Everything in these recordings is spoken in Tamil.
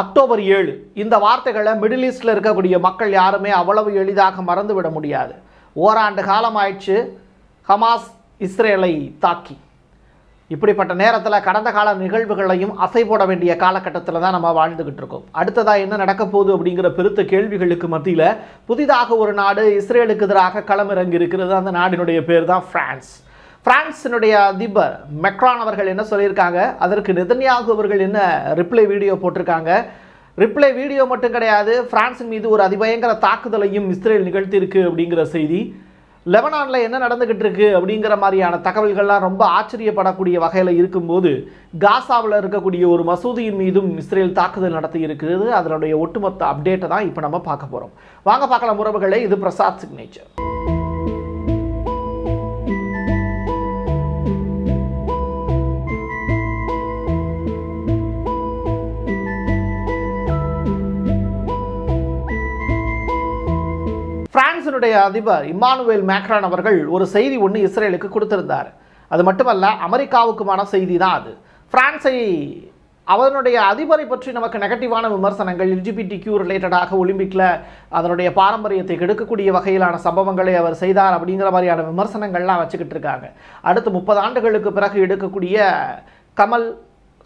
அக்டோபர் ஏழு இந்த வார்த்தைகளை மிடில் ஈஸ்டில் இருக்கக்கூடிய மக்கள் யாருமே அவ்வளவு எளிதாக மறந்துவிட முடியாது ஓராண்டு காலம் ஆயிடுச்சு ஹமாஸ் இஸ்ரேலை தாக்கி இப்படிப்பட்ட நேரத்தில் கடந்த கால நிகழ்வுகளையும் அசை போட வேண்டிய காலகட்டத்தில் தான் நம்ம வாழ்ந்துக்கிட்டு இருக்கோம் அடுத்ததாக என்ன நடக்க போகுது அப்படிங்கிற பெருத்த கேள்விகளுக்கு மத்தியில் புதிதாக ஒரு நாடு இஸ்ரேலுக்கு எதிராக களமிறங்கி இருக்கிறது அந்த நாடினுடைய பேர் தான் ஃப்ரான்ஸ் பிரான்ஸினுடைய அதிபர் மெக்ரான் அவர்கள் என்ன சொல்லியிருக்காங்க அதற்கு நிதன்யாகு அவர்கள் என்ன ரிப்ளை வீடியோ போட்டிருக்காங்க ரிப்ளை வீடியோ மட்டும் கிடையாது பிரான்ஸின் மீது ஒரு அதிபயங்கர தாக்குதலையும் இஸ்ரேல் நிகழ்த்தியிருக்கு அப்படிங்கிற செய்தி லெபனானில் என்ன நடந்துக்கிட்டு இருக்கு அப்படிங்கிற மாதிரியான தகவல்கள்லாம் ரொம்ப ஆச்சரியப்படக்கூடிய வகையில் இருக்கும்போது காசாவில் இருக்கக்கூடிய ஒரு மசூதியின் மீதும் இஸ்ரேல் தாக்குதல் நடத்தி இருக்கிறது அதனுடைய ஒட்டுமொத்த அப்டேட்டை தான் இப்போ நம்ம பார்க்க போகிறோம் வாங்க பார்க்கலாம் உறவுகளை இது பிரசாத் சிக்னேச்சர் பிரான்சினுடைய அதிபர் இம்மானுவேல் மேக்ரான் அவர்கள் ஒரு செய்தி ஒன்று இஸ்ரேலுக்கு கொடுத்திருந்தார் அது மட்டுமல்ல அமெரிக்காவுக்குமான செய்தி தான் அது பிரான்ஸை அவனுடைய அதிபரை பற்றி நமக்கு நெகட்டிவான விமர்சனங்கள் எல்ஜிபிடி கியூ ரிலேட்டடாக ஒலிம்பிக்கில் அதனுடைய பாரம்பரியத்தை கெடுக்கக்கூடிய வகையிலான சம்பவங்களை அவர் செய்தார் அப்படிங்கிற மாதிரியான விமர்சனங்கள்லாம் வச்சுக்கிட்டு இருக்காங்க அடுத்து முப்பது ஆண்டுகளுக்கு பிறகு எடுக்கக்கூடிய கமல்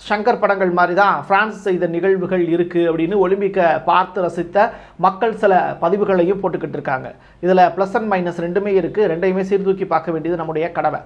ஷங்கர் படங்கள் மாதிரி தான் ஃப்ரான்ஸ் செய்த நிகழ்வுகள் இருக்குது அப்படின்னு ஒலிம்பிக்கை பார்த்து ரசித்த மக்கள் சில பதிவுகளையும் போட்டுக்கிட்டு இருக்காங்க இதில் ப்ளஸ் அண்ட் மைனஸ் ரெண்டுமே இருக்குது ரெண்டையுமே சீர்தூக்கி பார்க்க வேண்டியது நம்முடைய கடமை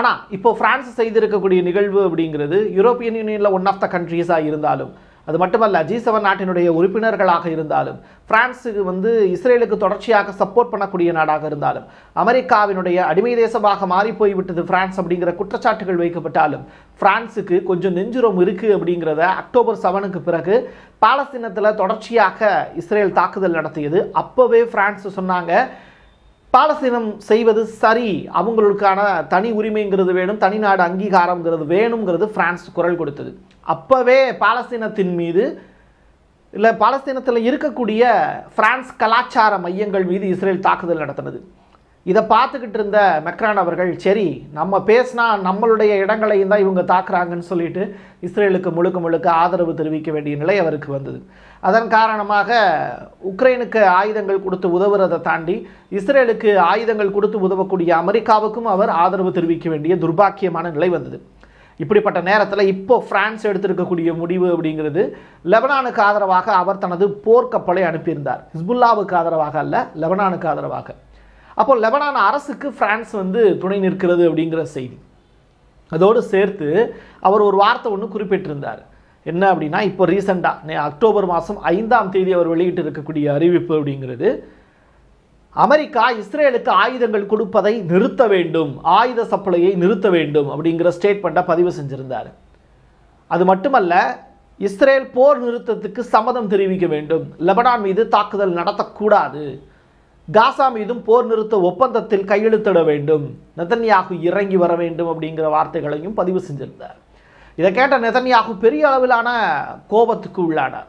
ஆனால் இப்போது ஃப்ரான்ஸ் செய்திருக்கக்கூடிய நிகழ்வு அப்படிங்கிறது யூரோப்பியன் யூனியனில் ஒன் ஆஃப் த கண்ட்ரீஸாக இருந்தாலும் அது மட்டுமல்ல ஜி செவன் நாட்டினுடைய உறுப்பினர்களாக இருந்தாலும் பிரான்ஸுக்கு வந்து இஸ்ரேலுக்கு தொடர்ச்சியாக சப்போர்ட் பண்ணக்கூடிய நாடாக இருந்தாலும் அமெரிக்காவினுடைய அடிமை தேசமாக மாறி போய்விட்டது பிரான்ஸ் அப்படிங்கிற குற்றச்சாட்டுகள் வைக்கப்பட்டாலும் பிரான்ஸுக்கு கொஞ்சம் நெஞ்சுரம் இருக்குது அப்படிங்கிறத அக்டோபர் செவனுக்கு பிறகு பாலஸ்தீனத்தில் தொடர்ச்சியாக இஸ்ரேல் தாக்குதல் நடத்தியது அப்போவே பிரான்ஸ் சொன்னாங்க பாலஸ்தீனம் செய்வது சரி அவங்களுக்கான தனி உரிமைங்கிறது வேணும் தனிநாடு அங்கீகாரங்கிறது வேணுங்கிறது பிரான்ஸ் குரல் கொடுத்தது அப்போவே பாலஸ்தீனத்தின் மீது இல்லை பாலஸ்தீனத்தில் இருக்கக்கூடிய பிரான்ஸ் கலாச்சார மையங்கள் மீது இஸ்ரேல் தாக்குதல் நடத்தினது இதை பார்த்துக்கிட்டு இருந்த மெக்ரான் அவர்கள் சரி நம்ம பேசினா நம்மளுடைய இடங்களையும் தான் இவங்க தாக்குறாங்கன்னு சொல்லிட்டு இஸ்ரேலுக்கு முழுக்க முழுக்க ஆதரவு தெரிவிக்க வேண்டிய நிலை அவருக்கு வந்தது அதன் காரணமாக உக்ரைனுக்கு ஆயுதங்கள் கொடுத்து உதவுறதை தாண்டி இஸ்ரேலுக்கு ஆயுதங்கள் கொடுத்து உதவக்கூடிய அமெரிக்காவுக்கும் அவர் ஆதரவு தெரிவிக்க வேண்டிய துர்பாக்கியமான நிலை வந்தது இப்படிப்பட்ட நேரத்தில் இப்போ பிரான்ஸ் எடுத்திருக்கக்கூடிய முடிவு அப்படிங்கிறது லெபனானுக்கு ஆதரவாக அவர் தனது போர்க்கப்பலை அனுப்பியிருந்தார் ஹிஸ்புல்லாவுக்கு ஆதரவாக அல்ல லெபனானுக்கு ஆதரவாக அப்போ லெபனான அரசுக்கு பிரான்ஸ் வந்து துணை நிற்கிறது அப்படிங்கிற செய்தி அதோடு சேர்த்து அவர் ஒரு வார்த்தை ஒன்று குறிப்பிட்டிருந்தார் என்ன அப்படின்னா இப்போ ரீசெண்டாக அக்டோபர் மாதம் ஐந்தாம் தேதி அவர் வெளியிட்டு இருக்கக்கூடிய அறிவிப்பு அப்படிங்கிறது அமெரிக்கா இஸ்ரேலுக்கு ஆயுதங்கள் கொடுப்பதை நிறுத்த வேண்டும் ஆயுத சப்ளையை நிறுத்த வேண்டும் அப்படிங்கிற ஸ்டேட்மெண்ட்டை பதிவு செஞ்சுருந்தார் அது மட்டுமல்ல இஸ்ரேல் போர் நிறுத்தத்துக்கு சம்மதம் தெரிவிக்க வேண்டும் லெபனான் மீது தாக்குதல் நடத்தக்கூடாது காசா மீதும் போர் நிறுத்த ஒப்பந்தத்தில் கையெழுத்திட வேண்டும் நெதன்யாகு இறங்கி வர வேண்டும் அப்படிங்கிற வார்த்தைகளையும் பதிவு செஞ்சிருந்தார் இதை கேட்ட நெதன்யாகு பெரிய அளவிலான கோபத்துக்கு உள்ளானார்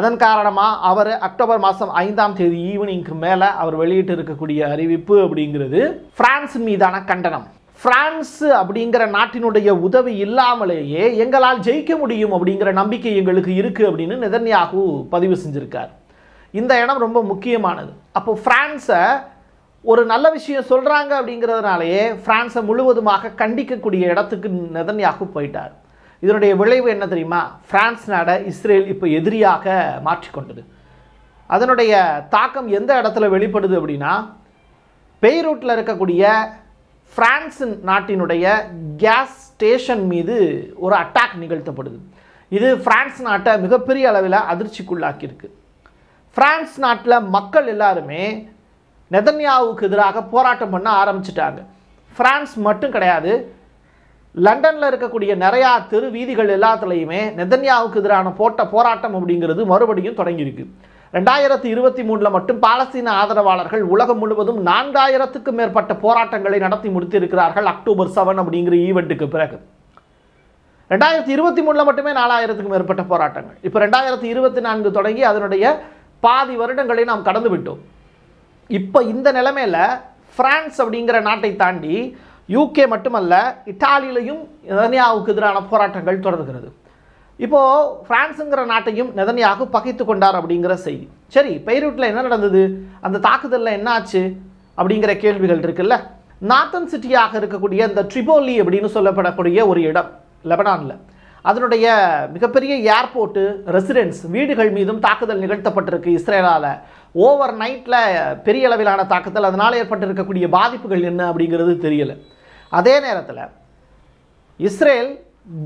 அதன் காரணமாக அவர் அக்டோபர் மாதம் ஐந்தாம் தேதி ஈவினிங்க்கு மேலே அவர் வெளியிட்டு இருக்கக்கூடிய அறிவிப்பு அப்படிங்கிறது பிரான்ஸின் மீதான கண்டனம் பிரான்ஸ் அப்படிங்கிற நாட்டினுடைய உதவி இல்லாமலேயே எங்களால் ஜெயிக்க முடியும் அப்படிங்கிற நம்பிக்கை எங்களுக்கு இருக்குது அப்படின்னு நெதன்யாகு பதிவு செஞ்சுருக்கார் இந்த இடம் ரொம்ப முக்கியமானது அப்போ ஃப்ரான்ஸை ஒரு நல்ல விஷயம் சொல்கிறாங்க அப்படிங்கிறதுனாலேயே ஃப்ரான்ஸை முழுவதுமாக கண்டிக்கக்கூடிய இடத்துக்கு நெதன்யாகு போயிட்டார் இதனுடைய விளைவு என்ன தெரியுமா ஃப்ரான்ஸ் நாட இஸ்ரேல் இப்போ எதிரியாக மாற்றிக்கொண்டது அதனுடைய தாக்கம் எந்த இடத்துல வெளிப்படுது அப்படின்னா பெய்ரூட்டில் இருக்கக்கூடிய ஃப்ரான்ஸ் நாட்டினுடைய கேஸ் ஸ்டேஷன் மீது ஒரு அட்டாக் நிகழ்த்தப்படுது இது ஃப்ரான்ஸ் நாட்டை மிகப்பெரிய அளவில் அதிர்ச்சிக்குள்ளாக்கியிருக்கு ஃப்ரான்ஸ் நாட்டில் மக்கள் எல்லாருமே நெதன்யாவுக்கு எதிராக போராட்டம் பண்ண ஆரம்பிச்சிட்டாங்க ஃப்ரான்ஸ் மட்டும் கிடையாது லண்டனில் இருக்கக்கூடிய நிறையா தெரு வீதிகள் எல்லாத்துலேயுமே நெதன்யாவுக்கு எதிரான போட்ட போராட்டம் அப்படிங்கிறது மறுபடியும் தொடங்கியிருக்கு ரெண்டாயிரத்தி இருபத்தி மூணில் மட்டும் பாலஸ்தீன ஆதரவாளர்கள் உலகம் முழுவதும் நான்காயிரத்துக்கும் மேற்பட்ட போராட்டங்களை நடத்தி முடித்திருக்கிறார்கள் அக்டோபர் செவன் அப்படிங்கிற ஈவெண்ட்டுக்கு பிறகு ரெண்டாயிரத்தி இருபத்தி மூணில் மட்டுமே நாலாயிரத்துக்கும் மேற்பட்ட போராட்டங்கள் இப்போ ரெண்டாயிரத்தி இருபத்தி நான்கு தொடங்கி அதனுடைய பாதி வருடங்களை நாம் கடந்து விட்டோம் இப்போ இந்த நிலைமையில் ஃப்ரான்ஸ் அப்படிங்கிற நாட்டை தாண்டி யூகே மட்டுமல்ல இட்டாலியிலையும் நெதன்யாவுக்கு எதிரான போராட்டங்கள் தொடர்கிறது இப்போது ஃப்ரான்ஸுங்கிற நாட்டையும் நெதன்யாகு பகைத்து கொண்டார் அப்படிங்கிற செய்தி சரி பெய்ரூட்டில் என்ன நடந்தது அந்த தாக்குதலில் என்ன ஆச்சு அப்படிங்கிற கேள்விகள் இருக்குல்ல நாத்தன் சிட்டியாக இருக்கக்கூடிய இந்த ட்ரிபோலி அப்படின்னு சொல்லப்படக்கூடிய ஒரு இடம் லெபனானில் அதனுடைய மிகப்பெரிய ஏர்போர்ட்டு ரெசிடென்ஸ் வீடுகள் மீதும் தாக்குதல் நிகழ்த்தப்பட்டிருக்கு இஸ்ரேலால் ஓவர் நைட்டில் பெரிய அளவிலான தாக்குதல் அதனால் ஏற்பட்டிருக்கக்கூடிய பாதிப்புகள் என்ன அப்படிங்கிறது தெரியலை அதே நேரத்தில் இஸ்ரேல்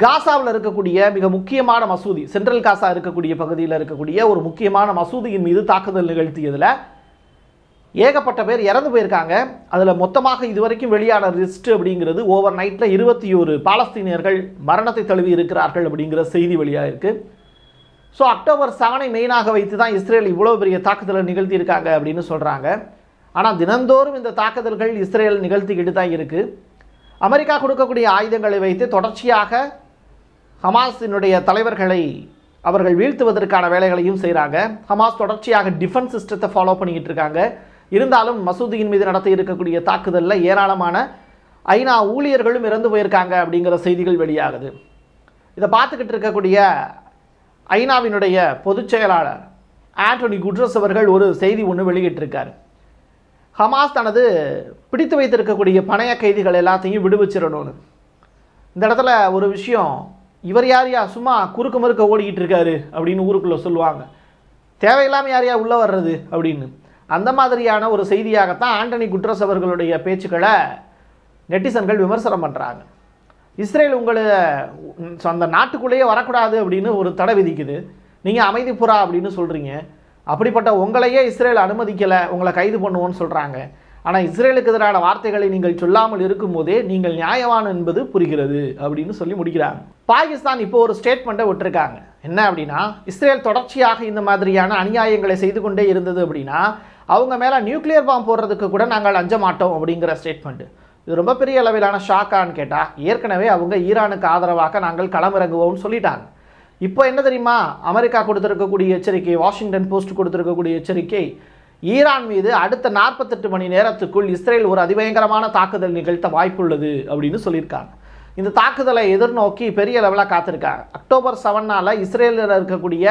காசாவில் இருக்கக்கூடிய மிக முக்கியமான மசூதி சென்ட்ரல் காசா இருக்கக்கூடிய பகுதியில் இருக்கக்கூடிய ஒரு முக்கியமான மசூதியின் மீது தாக்குதல் நிகழ்த்தியதில் ஏகப்பட்ட பேர் இறந்து போயிருக்காங்க அதில் மொத்தமாக இதுவரைக்கும் வெளியான லிஸ்ட் அப்படிங்கிறது ஓவர் நைட்டில் இருபத்தி ஒரு பாலஸ்தீனியர்கள் மரணத்தை தழுவி இருக்கிறார்கள் அப்படிங்கிற செய்தி வெளியாக இருக்குது ஸோ அக்டோபர் செவனை மெயினாக வைத்து தான் இஸ்ரேல் இவ்வளோ பெரிய தாக்குதலை நிகழ்த்தியிருக்காங்க அப்படின்னு சொல்கிறாங்க ஆனால் தினந்தோறும் இந்த தாக்குதல்கள் இஸ்ரேல் நிகழ்த்திக்கிட்டு தான் இருக்குது அமெரிக்கா கொடுக்கக்கூடிய ஆயுதங்களை வைத்து தொடர்ச்சியாக ஹமாஸினுடைய தலைவர்களை அவர்கள் வீழ்த்துவதற்கான வேலைகளையும் செய்கிறாங்க ஹமாஸ் தொடர்ச்சியாக டிஃபென்ஸ் சிஸ்டத்தை ஃபாலோ பண்ணிக்கிட்டு இருக்காங்க இருந்தாலும் மசூதியின் மீது நடத்த இருக்கக்கூடிய தாக்குதலில் ஏராளமான ஐநா ஊழியர்களும் இறந்து போயிருக்காங்க அப்படிங்கிற செய்திகள் வெளியாகுது இதை பார்த்துக்கிட்டு இருக்கக்கூடிய ஐநாவினுடைய பொதுச் செயலாளர் ஆண்டோனி குட்ரஸ் அவர்கள் ஒரு செய்தி ஒன்று வெளியிட்டிருக்கார் ஹமாஸ் தனது பிடித்து வைத்திருக்கக்கூடிய பணைய கைதிகள் எல்லாத்தையும் விடுவிச்சிடணும்னு இந்த இடத்துல ஒரு விஷயம் இவர் யார் யா சும்மா குறுக்க மறுக்க ஓடிக்கிட்டு இருக்காரு அப்படின்னு ஊருக்குள்ளே சொல்லுவாங்க தேவையில்லாமல் யார் யா உள்ளே வர்றது அப்படின்னு அந்த மாதிரியான ஒரு செய்தியாகத்தான் ஆண்டனி குட்ரஸ் அவர்களுடைய பேச்சுக்களை நெட்டிசன்கள் விமர்சனம் பண்ணுறாங்க இஸ்ரேல் உங்களை அந்த நாட்டுக்குள்ளேயே வரக்கூடாது அப்படின்னு ஒரு தடை விதிக்குது நீங்கள் அமைதி புறா அப்படின்னு சொல்கிறீங்க அப்படிப்பட்ட உங்களையே இஸ்ரேல் அனுமதிக்கலை உங்களை கைது பண்ணுவோன்னு சொல்கிறாங்க ஆனால் இஸ்ரேலுக்கு எதிரான வார்த்தைகளை நீங்கள் சொல்லாமல் இருக்கும்போதே நீங்கள் நியாயவான் என்பது புரிகிறது அப்படின்னு சொல்லி முடிக்கிறாங்க பாகிஸ்தான் இப்போ ஒரு ஸ்டேட்மெண்ட்டை விட்டுருக்காங்க என்ன அப்படின்னா இஸ்ரேல் தொடர்ச்சியாக இந்த மாதிரியான அநியாயங்களை செய்து கொண்டே இருந்தது அப்படின்னா அவங்க மேலே நியூக்ளியர் பாம்பு போடுறதுக்கு கூட நாங்கள் அஞ்ச மாட்டோம் அப்படிங்கிற ஸ்டேட்மெண்ட்டு இது ரொம்ப பெரிய அளவிலான ஷாக்கான்னு கேட்டால் ஏற்கனவே அவங்க ஈரானுக்கு ஆதரவாக நாங்கள் களமிறங்குவோம்னு சொல்லிட்டாங்க இப்போ என்ன தெரியுமா அமெரிக்கா கொடுத்துருக்கக்கூடிய எச்சரிக்கை வாஷிங்டன் போஸ்ட் கொடுத்துருக்கக்கூடிய எச்சரிக்கை ஈரான் மீது அடுத்த நாற்பத்தெட்டு மணி நேரத்துக்குள் இஸ்ரேல் ஒரு அதிபயங்கரமான தாக்குதல் நிகழ்த்த வாய்ப்புள்ளது அப்படின்னு சொல்லியிருக்காங்க இந்த தாக்குதலை எதிர்நோக்கி பெரிய லெவலாக காத்திருக்காங்க அக்டோபர் செவனால் இஸ்ரேலில் இருக்கக்கூடிய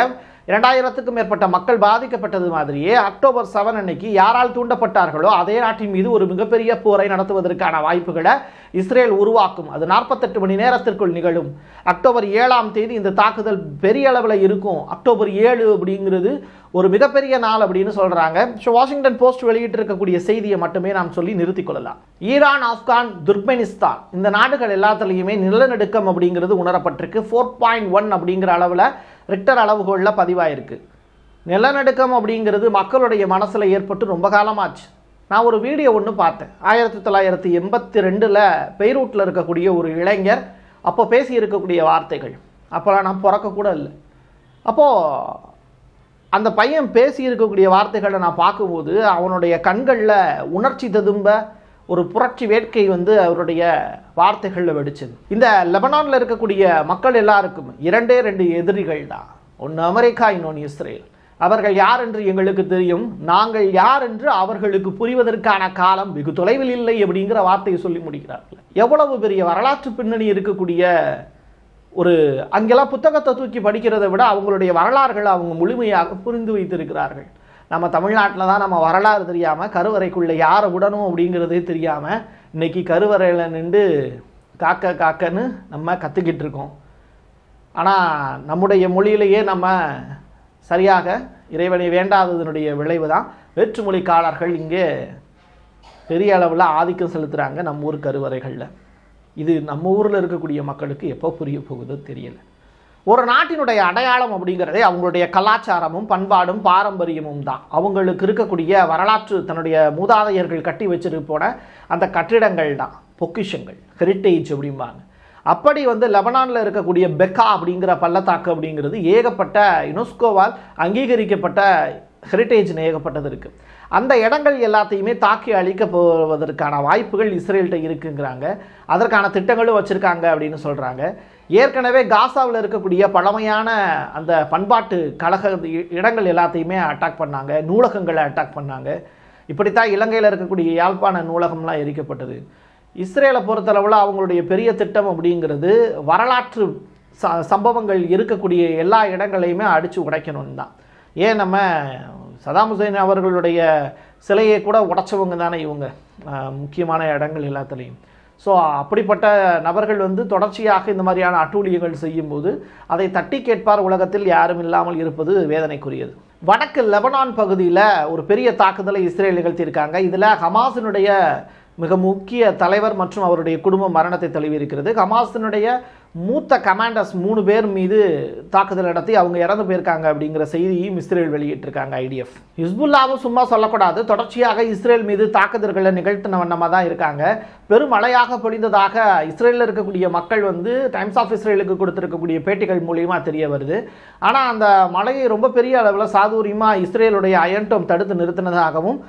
இரண்டாயிரத்துக்கும் மேற்பட்ட மக்கள் பாதிக்கப்பட்டது மாதிரியே அக்டோபர் செவன் அன்னைக்கு யாரால் தூண்டப்பட்டார்களோ அதே நாட்டின் மீது ஒரு மிகப்பெரிய போரை நடத்துவதற்கான வாய்ப்புகளை இஸ்ரேல் உருவாக்கும் அது நாற்பத்தெட்டு மணி நேரத்திற்குள் நிகழும் அக்டோபர் ஏழாம் தேதி இந்த தாக்குதல் பெரிய அளவில் இருக்கும் அக்டோபர் ஏழு அப்படிங்கிறது ஒரு மிகப்பெரிய நாள் அப்படின்னு சொல்கிறாங்க ஸோ வாஷிங்டன் போஸ்ட் வெளியிட்டிருக்கக்கூடிய செய்தியை மட்டுமே நாம் சொல்லி நிறுத்திக்கொள்ளலாம் ஈரான் ஆப்கான் துர்க்மெனிஸ்தான் இந்த நாடுகள் எல்லாத்துலேயுமே நிலநடுக்கம் அப்படிங்கிறது உணரப்பட்டிருக்கு ஃபோர் பாயிண்ட் ஒன் அப்படிங்கிற அளவில் ரிக்டர் அளவுகோலில் பதிவாயிருக்கு நிலநடுக்கம் அப்படிங்கிறது மக்களுடைய மனசில் ஏற்பட்டு ரொம்ப காலமாச்சு நான் ஒரு வீடியோ ஒன்று பார்த்தேன் ஆயிரத்தி தொள்ளாயிரத்தி எண்பத்தி ரெண்டில் பெய்ரூட்டில் இருக்கக்கூடிய ஒரு இளைஞர் அப்போ பேசி இருக்கக்கூடிய வார்த்தைகள் அப்போலாம் நான் பிறக்கக்கூட இல்லை அப்போது அந்த பையன் பேசி இருக்கக்கூடிய வார்த்தைகளை நான் பார்க்கும்போது அவனுடைய கண்களில் உணர்ச்சி ததும்ப ஒரு புரட்சி வேட்கை வந்து அவருடைய வார்த்தைகளில் வெடிச்சது இந்த லெபனானில் இருக்கக்கூடிய மக்கள் எல்லாருக்கும் இரண்டே ரெண்டு எதிரிகள் தான் ஒன்று அமெரிக்கா இன்னொன்று இஸ்ரேல் அவர்கள் யார் என்று எங்களுக்கு தெரியும் நாங்கள் யார் என்று அவர்களுக்கு புரிவதற்கான காலம் வெகு தொலைவில் இல்லை அப்படிங்கிற வார்த்தையை சொல்லி முடிக்கிறார்கள் எவ்வளவு பெரிய வரலாற்று பின்னணி இருக்கக்கூடிய ஒரு அங்கெல்லாம் புத்தகத்தை தூக்கி படிக்கிறதை விட அவங்களுடைய வரலாறுகளை அவங்க முழுமையாக புரிந்து வைத்திருக்கிறார்கள் நம்ம தமிழ்நாட்டில் தான் நம்ம வரலாறு தெரியாமல் கருவறைக்குள்ளே யாரை விடணும் அப்படிங்கிறதே தெரியாமல் இன்றைக்கி கருவறையில் நின்று காக்க காக்கன்னு நம்ம கற்றுக்கிட்டு இருக்கோம் ஆனால் நம்முடைய மொழியிலேயே நம்ம சரியாக இறைவனை வேண்டாததனுடைய விளைவு தான் வேற்றுமொழிக்காரர்கள் இங்கே பெரிய அளவில் ஆதிக்கம் செலுத்துகிறாங்க நம்ம ஊர் கருவறைகளில் இது நம்ம ஊரில் இருக்கக்கூடிய மக்களுக்கு எப்போ புரிய போகுதோ தெரியலை ஒரு நாட்டினுடைய அடையாளம் அப்படிங்கிறதே அவங்களுடைய கலாச்சாரமும் பண்பாடும் பாரம்பரியமும் தான் அவங்களுக்கு இருக்கக்கூடிய வரலாற்று தன்னுடைய மூதாதையர்கள் கட்டி வச்சிருப்போன போன அந்த கட்டிடங்கள் தான் பொக்கிஷங்கள் ஹெரிட்டேஜ் அப்படிம்பாங்க அப்படி வந்து லெபனானில் இருக்கக்கூடிய பெக்கா அப்படிங்கிற பள்ளத்தாக்கு அப்படிங்கிறது ஏகப்பட்ட யுனெஸ்கோவால் அங்கீகரிக்கப்பட்ட ஹெரிட்டேஜ் ஏகப்பட்டது இருக்குது அந்த இடங்கள் எல்லாத்தையுமே தாக்கி அழிக்க போவதற்கான வாய்ப்புகள் இஸ்ரேல்கிட்ட இருக்குங்கிறாங்க அதற்கான திட்டங்களும் வச்சுருக்காங்க அப்படின்னு சொல்கிறாங்க ஏற்கனவே காசாவில் இருக்கக்கூடிய பழமையான அந்த பண்பாட்டு கழக இடங்கள் எல்லாத்தையுமே அட்டாக் பண்ணாங்க நூலகங்களை அட்டாக் பண்ணாங்க இப்படித்தான் இலங்கையில் இருக்கக்கூடிய யாழ்ப்பாண நூலகம்லாம் எரிக்கப்பட்டது இஸ்ரேலை பொறுத்தளவில் அவங்களுடைய பெரிய திட்டம் அப்படிங்கிறது வரலாற்று ச சம்பவங்கள் இருக்கக்கூடிய எல்லா இடங்களையுமே அடித்து உடைக்கணும்னு தான் ஏன் நம்ம சதாம் ஹுசைன் அவர்களுடைய சிலையை கூட உடைச்சவங்க தானே இவங்க முக்கியமான இடங்கள் எல்லாத்துலேயும் ஸோ அப்படிப்பட்ட நபர்கள் வந்து தொடர்ச்சியாக இந்த மாதிரியான அட்டூழியங்கள் செய்யும்போது அதை தட்டி கேட்பார் உலகத்தில் யாரும் இல்லாமல் இருப்பது வேதனைக்குரியது வடக்கு லெபனான் பகுதியில் ஒரு பெரிய தாக்குதலை இஸ்ரேல் நிகழ்த்தியிருக்காங்க இதில் ஹமாஸினுடைய மிக முக்கிய தலைவர் மற்றும் அவருடைய குடும்பம் மரணத்தை தழுவியிருக்கிறது ஹமாஸினுடைய மூத்த கமாண்டர்ஸ் மூணு பேர் மீது தாக்குதல் நடத்தி அவங்க இறந்து போயிருக்காங்க அப்படிங்கிற செய்தியும் இஸ்ரேல் வெளியிட்டிருக்காங்க ஐடிஎஃப் ஹிஸ்புல்லாவும் சும்மா சொல்லக்கூடாது தொடர்ச்சியாக இஸ்ரேல் மீது தாக்குதல்களை நிகழ்த்தின வண்ணமாக தான் இருக்காங்க பெருமழையாக பொழிந்ததாக இஸ்ரேலில் இருக்கக்கூடிய மக்கள் வந்து டைம்ஸ் ஆஃப் இஸ்ரேலுக்கு கொடுத்துருக்கக்கூடிய பேட்டிகள் மூலியமாக தெரிய வருது ஆனால் அந்த மழையை ரொம்ப பெரிய அளவில் சாதுரியமாக இஸ்ரேலுடைய அயன்டோம் தடுத்து நிறுத்தினதாகவும்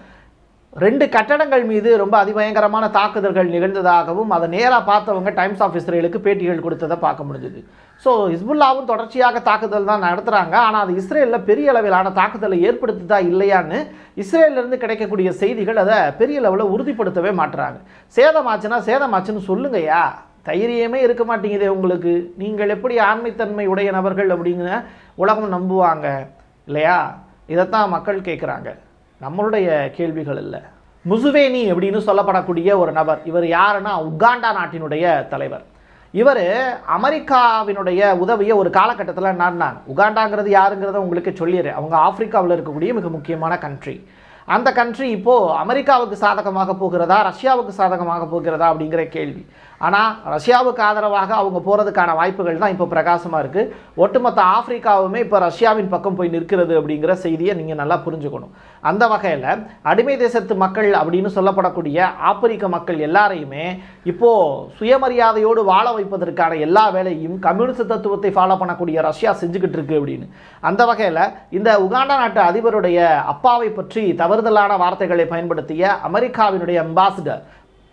ரெண்டு கட்டடங்கள் மீது ரொம்ப அதிபயங்கரமான தாக்குதல்கள் நிகழ்ந்ததாகவும் அதை நேராக பார்த்தவங்க டைம்ஸ் ஆஃப் இஸ்ரேலுக்கு பேட்டிகள் கொடுத்ததை பார்க்க முடிஞ்சது ஸோ ஹிஸ்புல்லாவும் தொடர்ச்சியாக தாக்குதல் தான் நடத்துகிறாங்க ஆனால் அது இஸ்ரேலில் பெரிய அளவிலான தாக்குதலை ஏற்படுத்துதா இல்லையான்னு இஸ்ரேலிருந்து கிடைக்கக்கூடிய செய்திகள் அதை பெரிய லெவலில் உறுதிப்படுத்தவே மாட்டுறாங்க சேதமாச்சுன்னா சேதமாச்சுன்னு சொல்லுங்கய்யா தைரியமே இருக்க மாட்டேங்குதே உங்களுக்கு நீங்கள் எப்படி ஆண்மைத்தன்மை உடைய நபர்கள் அப்படிங்கிற உலகம் நம்புவாங்க இல்லையா இதைத்தான் மக்கள் கேட்குறாங்க நம்மளுடைய கேள்விகள் இல்லை முசுவேனி அப்படின்னு சொல்லப்படக்கூடிய ஒரு நபர் இவர் யாருன்னா உகாண்டா நாட்டினுடைய தலைவர் இவர் அமெரிக்காவினுடைய உதவியை ஒரு காலகட்டத்தில் நடந்தாங்க உகாண்டாங்கிறது யாருங்கிறத உங்களுக்கு சொல்லிடுறேன் அவங்க ஆப்பிரிக்காவில் இருக்கக்கூடிய மிக முக்கியமான கண்ட்ரி அந்த கண்ட்ரி இப்போது அமெரிக்காவுக்கு சாதகமாக போகிறதா ரஷ்யாவுக்கு சாதகமாக போகிறதா அப்படிங்கிற கேள்வி ஆனால் ரஷ்யாவுக்கு ஆதரவாக அவங்க போகிறதுக்கான வாய்ப்புகள் தான் இப்போ பிரகாசமாக இருக்குது ஒட்டுமொத்த ஆப்பிரிக்காவுமே இப்போ ரஷ்யாவின் பக்கம் போய் நிற்கிறது அப்படிங்கிற செய்தியை நீங்கள் நல்லா புரிஞ்சுக்கணும் அந்த வகையில் அடிமை தேசத்து மக்கள் அப்படின்னு சொல்லப்படக்கூடிய ஆப்பிரிக்க மக்கள் எல்லாரையுமே இப்போது சுயமரியாதையோடு வாழ வைப்பதற்கான எல்லா வேலையும் கம்யூனிஸ்ட் தத்துவத்தை ஃபாலோ பண்ணக்கூடிய ரஷ்யா செஞ்சுக்கிட்டு இருக்கு அப்படின்னு அந்த வகையில் இந்த உகாண்டா நாட்டு அதிபருடைய அப்பாவை பற்றி தவறுதலான வார்த்தைகளை பயன்படுத்திய அமெரிக்காவினுடைய அம்பாசிடர்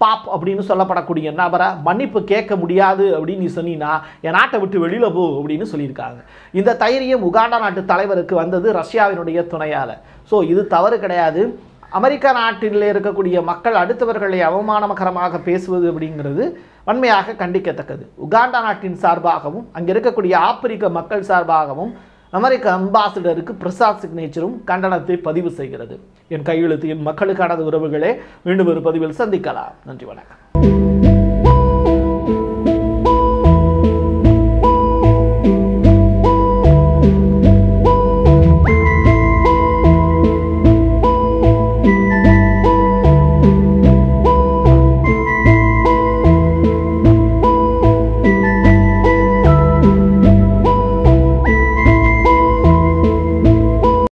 பாப் அப்படின்னு சொல்லப்படக்கூடிய நபரை மன்னிப்பு கேட்க முடியாது அப்படின்னு நீ சொன்னீன்னா என் நாட்டை விட்டு வெளியில் போ அப்படின்னு சொல்லியிருக்காங்க இந்த தைரியம் உகாண்டா நாட்டு தலைவருக்கு வந்தது ரஷ்யாவினுடைய துணையால் ஸோ இது தவறு கிடையாது அமெரிக்கா நாட்டில் இருக்கக்கூடிய மக்கள் அடுத்தவர்களை அவமானகரமாக பேசுவது அப்படிங்கிறது வன்மையாக கண்டிக்கத்தக்கது உகாண்டா நாட்டின் சார்பாகவும் அங்கே இருக்கக்கூடிய ஆப்பிரிக்க மக்கள் சார்பாகவும் அமெரிக்க அம்பாசிடருக்கு பிரசாத் சிக்னேச்சரும் கண்டனத்தை பதிவு செய்கிறது என் கையெழுத்து என் மக்களுக்கான உறவுகளே மீண்டும் ஒரு பதிவில் சந்திக்கலாம் நன்றி வணக்கம்